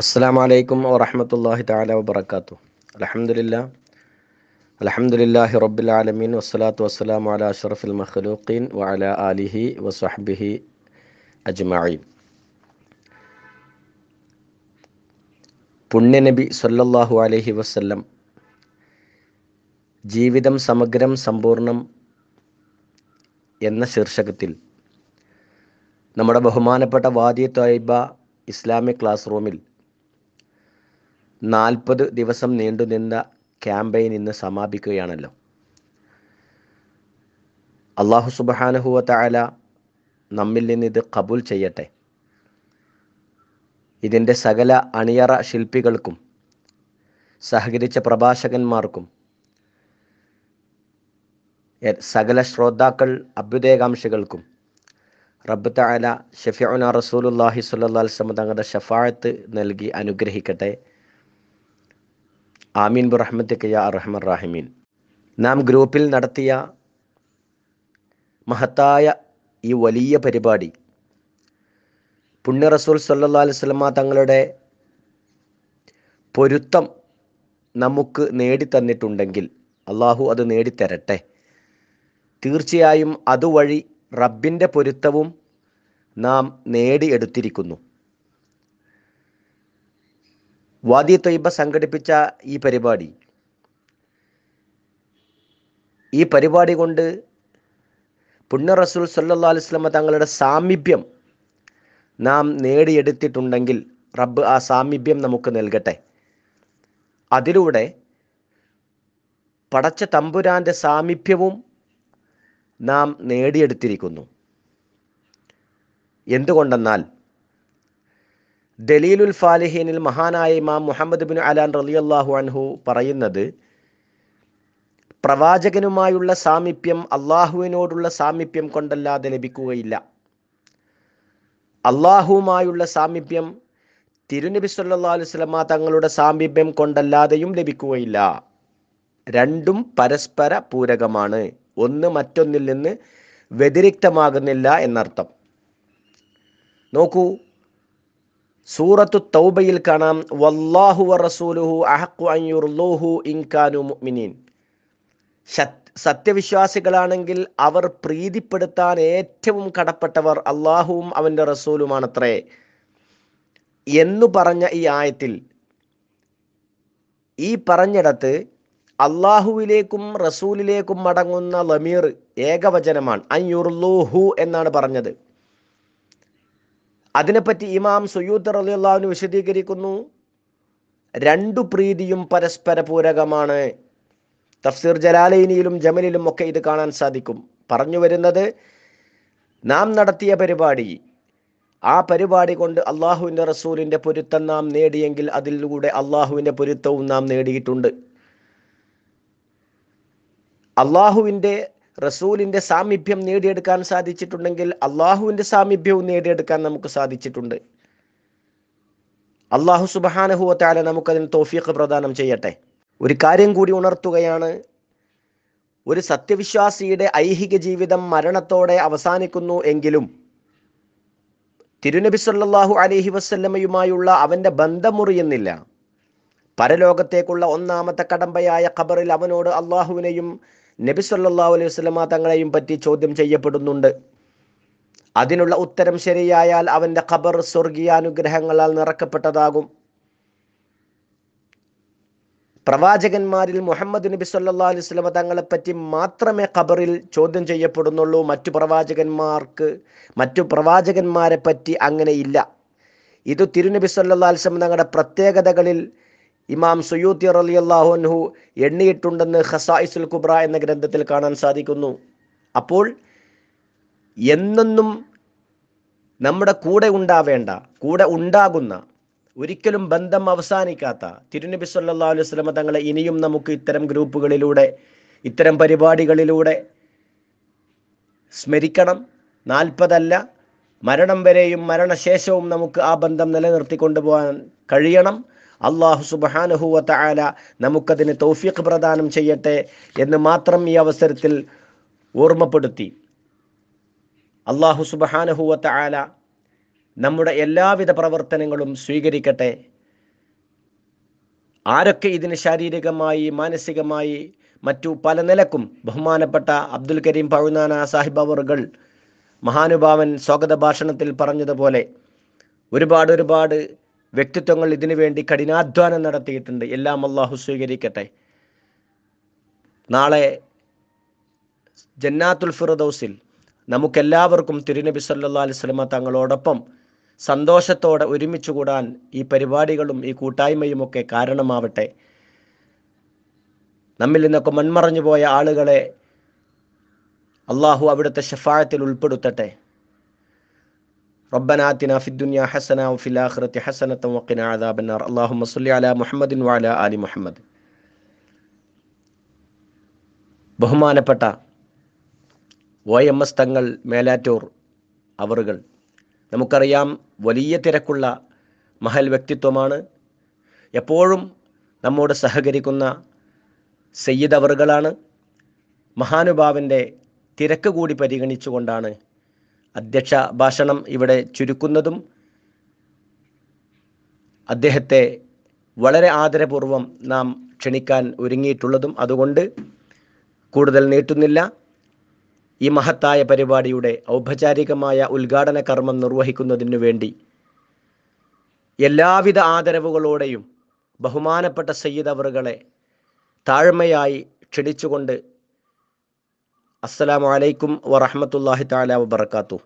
അസ്സാം വലൈക്കും വറഹമത്തല്ലാഹി താല വബർക്കാത്തു അലഹമുല്ല അലഹമുല്ലാഹി ആലമീൻ വസ്സലാത്തു വസ്സലാം അല അഷറഫുൽ മഖ്ലൂഖീൻ വഅല ആലിഹി വസ്ഹബിഹി അജ്മഈൻ പുണ്യനബി സല്ലല്ലാഹു അലൈഹി വസ്ല്ലം ജീവിതം സമഗ്രം സമ്പൂർണം എന്ന ശീർഷകത്തിൽ നമ്മുടെ ബഹുമാനപ്പെട്ട വാദി ത്വയ്ബ ഇസ്ലാമിക് ക്ലാസ് റൂമിൽ നാൽപ്പത് ദിവസം നീണ്ടുനിന്ന ക്യാമ്പയിൻ ഇന്ന് സമാപിക്കുകയാണല്ലോ അള്ളാഹു സുബഹാനഹുവ താല നമ്മിൽ നിന്ന് ഇത് കബൂൽ ചെയ്യട്ടെ ഇതിൻ്റെ സകല അണിയറ ശില്പികൾക്കും സഹകരിച്ച പ്രഭാഷകന്മാർക്കും സകല ശ്രോതാക്കൾ അഭ്യുദയകാംക്ഷികൾക്കും റബ്ബ് താല ഷഫിഉന റസൂലുല്ലാഹി സുല്ലാ സ്വമ തങ്ങളുടെ ഷഫായത്ത് നൽകി അനുഗ്രഹിക്കട്ടെ ആമീൻ ബുറഹ്മത്തിക്കയ അറഹ്മർ റാഹിമീൻ നാം ഗ്രൂപ്പിൽ നടത്തിയ മഹത്തായ ഈ വലിയ പരിപാടി പുണ്യ റസൂൽ സല്ലാ അലുസ്ലമ തങ്ങളുടെ പൊരുത്തം നമുക്ക് നേടിത്തന്നിട്ടുണ്ടെങ്കിൽ അള്ളാഹു അത് നേടിത്തരട്ടെ തീർച്ചയായും അതുവഴി റബ്ബിൻ്റെ പൊരുത്തവും നാം നേടിയെടുത്തിരിക്കുന്നു വാദി തൊയ്ബ സംഘടിപ്പിച്ച ഈ പരിപാടി ഈ പരിപാടി കൊണ്ട് പുണ്യ റസൂൽ സല്ലാ അലിസ്ലമ തങ്ങളുടെ സാമീപ്യം നാം നേടിയെടുത്തിട്ടുണ്ടെങ്കിൽ റബ്ബ് ആ സാമീപ്യം നമുക്ക് നൽകട്ടെ അതിലൂടെ പടച്ച തമ്പുരാൻ്റെ സാമീപ്യവും നാം നേടിയെടുത്തിരിക്കുന്നു എന്തുകൊണ്ടെന്നാൽ ദലീലുൽ ഫാലിഹീനിൽ മഹാനായ ഇമാം മുഹമ്മദ് ബിൻ അലാൻ റലിയല്ലാഹു അൻഹു പറയുന്നത് പ്രവാചകനുമായുള്ള സാമീപ്യം അള്ളാഹുവിനോടുള്ള സാമീപ്യം കൊണ്ടല്ലാതെ ലഭിക്കുകയില്ല അള്ളാഹുവുമായുള്ള സാമീപ്യം തിരുനബി സല്ലു വസ്ലമ തങ്ങളുടെ സാമീപ്യം കൊണ്ടല്ലാതെയും ലഭിക്കുകയില്ല രണ്ടും പരസ്പര പൂരകമാണ് ഒന്ന് മറ്റൊന്നിൽ നിന്ന് വ്യതിരിക്തമാകുന്നില്ല എന്നർത്ഥം നോക്കൂ സൂറത്തു തൗബയിൽ കാണാം വല്ലാഹു റസൂലുഹു അഹക്കു അയ്യുർലോഹു ഇൻകാനു മുഅ്മിനീൻ സത്യവിശ്വാസികളാണെങ്കിൽ അവർ പ്രീതിപ്പെടുത്താൻ ഏറ്റവും കടപ്പെട്ടവർ അള്ളാഹുവും അവൻ്റെ റസൂലുമാണത്രേ എന്നു പറഞ്ഞ ഈ ആയത്തിൽ ഈ പറഞ്ഞിടത്ത് അള്ളാഹുവിലേക്കും റസൂലിലേക്കും മടങ്ങുന്ന ലമീർ ഏകവചനമാണ് അയ്യുർലൂഹു എന്നാണ് പറഞ്ഞത് അതിനെപ്പറ്റി ഇമാം സുയൂദ് അള്ളാഹുവിന് വിശദീകരിക്കുന്നു രണ്ടു പ്രീതിയും പരസ്പര പൂരകമാണ് തഫ്സീർ ജലാലയിനിയിലും ജമലിലും ഒക്കെ ഇത് കാണാൻ സാധിക്കും പറഞ്ഞു വരുന്നത് നാം നടത്തിയ പരിപാടി ആ പരിപാടി കൊണ്ട് അള്ളാഹുവിൻ്റെ റസൂലിൻ്റെ പൊരുത്തം നാം നേടിയെങ്കിൽ അതിലൂടെ അള്ളാഹുവിൻ്റെ പൊരുത്തവും നാം നേടിയിട്ടുണ്ട് അള്ളാഹുവിൻ്റെ റസൂലിൻ്റെ സാമീപ്യം നേടിയെടുക്കാൻ സാധിച്ചിട്ടുണ്ടെങ്കിൽ അള്ളാഹുവിൻ്റെ സാമീപ്യവും നേടിയെടുക്കാൻ നമുക്ക് സാധിച്ചിട്ടുണ്ട് അള്ളാഹു സുബഹാനഹുവത്താല നമുക്കതിന് തോഫീഖ് പ്രദാനം ചെയ്യട്ടെ ഒരു കാര്യം കൂടി ഉണർത്തുകയാണ് ഒരു സത്യവിശ്വാസിയുടെ ഐഹിക ജീവിതം മരണത്തോടെ അവസാനിക്കുന്നു എങ്കിലും തിരുനബി സല്ലാഹു അലഹി വസ്ല്ലമയുമായുള്ള അവൻ്റെ ബന്ധം മുറിയുന്നില്ല പരലോകത്തേക്കുള്ള ഒന്നാമത്തെ കടമ്പയായ ഖബറിൽ അവനോട് അള്ളാഹുവിനെയും നബി സല്ലാ അലൈഹി വസ്ലമ തങ്ങളെയും പറ്റി ചോദ്യം ചെയ്യപ്പെടുന്നുണ്ട് അതിനുള്ള ഉത്തരം ശരിയായാൽ അവൻ്റെ ഖബർ സ്വർഗീയാനുഗ്രഹങ്ങളാൽ നിറക്കപ്പെട്ടതാകും പ്രവാചകന്മാരിൽ മുഹമ്മദ് നബി സല്ലാ അലൈഹി സ്വലമ തങ്ങളെ പറ്റി മാത്രമേ ഖബറിൽ ചോദ്യം ചെയ്യപ്പെടുന്നുള്ളൂ മറ്റു പ്രവാചകന്മാർക്ക് മറ്റു പ്രവാചകന്മാരെ പറ്റി അങ്ങനെയില്ല ഇത് തിരുനബി സല്ലാ അലിസ്ലം തങ്ങളുടെ പ്രത്യേകതകളിൽ ഇമാം സുയൂത്തി റലി അള്ളാഹുൻഹു എണ്ണിയിട്ടുണ്ടെന്ന് ഹസായിസുൽ കുബ്ര എന്ന ഗ്രന്ഥത്തിൽ കാണാൻ സാധിക്കുന്നു അപ്പോൾ എന്നെന്നും നമ്മുടെ കൂടെ ഉണ്ടാവേണ്ട കൂടെ ഉണ്ടാകുന്ന ഒരിക്കലും ബന്ധം അവസാനിക്കാത്ത തിരുനബി സല്ലാ അലൈഹി സ്വലമ തങ്ങളെ ഇനിയും നമുക്ക് ഇത്തരം ഗ്രൂപ്പുകളിലൂടെ ഇത്തരം പരിപാടികളിലൂടെ സ്മരിക്കണം നാൽപ്പതല്ല മരണം വരെയും മരണശേഷവും നമുക്ക് ആ ബന്ധം നിലനിർത്തിക്കൊണ്ടുപോകാൻ കഴിയണം അള്ളാഹു സുബഹാനഹുവ തആല നമുക്കതിന് തൗഫീഖ് പ്രദാനം ചെയ്യട്ടെ എന്ന് മാത്രം ഈ അവസരത്തിൽ ഓർമ്മപ്പെടുത്തി അള്ളാഹു സുബഹാനഹുവ തആല നമ്മുടെ എല്ലാവിധ പ്രവർത്തനങ്ങളും സ്വീകരിക്കട്ടെ ആരൊക്കെ ഇതിന് ശാരീരികമായി മാനസികമായി മറ്റു പല നിലക്കും ബഹുമാനപ്പെട്ട അബ്ദുൽ കരീം പഴുനാന സാഹിബ് അവറുകൾ മഹാനുഭാവൻ സ്വാഗത ഭാഷണത്തിൽ പറഞ്ഞതുപോലെ ഒരുപാട് ഒരുപാട് വ്യക്തിത്വങ്ങൾ ഇതിനുവേണ്ടി കഠിനാധ്വാനം നടത്തിയിട്ടുണ്ട് എല്ലാം അള്ളാഹു സ്വീകരിക്കട്ടെ നാളെ ജന്നാത്തുൽ ഫിറദൌസിൽ നമുക്കെല്ലാവർക്കും തിരുനബി സല്ലാ അലിസ്ലമ തങ്ങളോടൊപ്പം സന്തോഷത്തോടെ ഒരുമിച്ച് കൂടാൻ ഈ പരിപാടികളും ഈ കൂട്ടായ്മയും ഒക്കെ കാരണമാവട്ടെ നമ്മിൽ നിന്നൊക്കെ മൺമറഞ്ഞു പോയ ആളുകളെ അള്ളാഹു അവിടുത്തെ ഷഫായത്തിൽ ഉൾപ്പെടുത്തട്ടെ ربنا آتنا في الدنيا حسنة وفي الآخرة حسنة وقنا عذاب النار اللهم صل على محمد وعلى ബഹുമാനപ്പെട്ട ഒ എം എസ് തങ്ങൾ മേലാറ്റൂർ അവറുകൾ നമുക്കറിയാം വലിയ തിരക്കുള്ള മഹൽ വ്യക്തിത്വമാണ് എപ്പോഴും നമ്മോട് സഹകരിക്കുന്ന സയ്യിദ് അവറുകളാണ് മഹാനുഭാവൻ്റെ തിരക്ക് കൂടി പരിഗണിച്ചുകൊണ്ടാണ് അധ്യക്ഷ ഭാഷണം ഇവിടെ ചുരുക്കുന്നതും അദ്ദേഹത്തെ വളരെ ആദരപൂർവം നാം ക്ഷണിക്കാൻ ഒരുങ്ങിയിട്ടുള്ളതും അതുകൊണ്ട് കൂടുതൽ നീട്ടുന്നില്ല ഈ മഹത്തായ പരിപാടിയുടെ ഔപചാരികമായ ഉദ്ഘാടന കർമ്മം നിർവഹിക്കുന്നതിനു വേണ്ടി എല്ലാവിധ ആദരവുകളോടെയും ബഹുമാനപ്പെട്ട സയ്യിദ് അവറുകളെ താഴ്മയായി ക്ഷണിച്ചുകൊണ്ട് അസ്സലാമലൈക്കും വറഹമത്തല്ലാഹി താല വബർക്കാത്തു